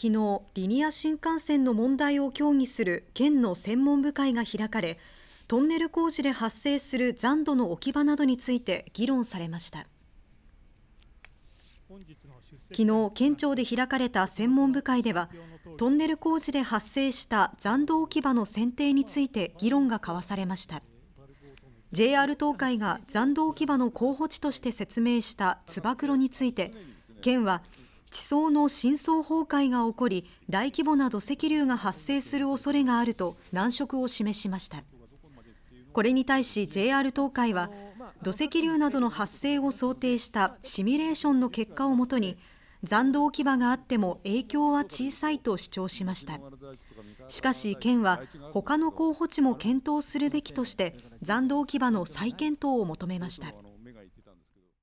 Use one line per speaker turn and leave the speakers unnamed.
昨日リニア新幹線の問題を協議する県の専門部会が開かれトンネル工事で発生する残土の置き場などについて議論されました昨日県庁で開かれた専門部会ではトンネル工事で発生した残土置き場の選定について議論が交わされました JR 東海が残土置き場の候補地として説明したつば九郎について県は地層の深層崩壊が起こり大規模な土石流が発生する恐れがあると難色を示しましたこれに対し JR 東海は土石流などの発生を想定したシミュレーションの結果をもとに残土置き場があっても影響は小さいと主張しましたしかし県は他の候補地も検討するべきとして残土置き場の再検討を求めました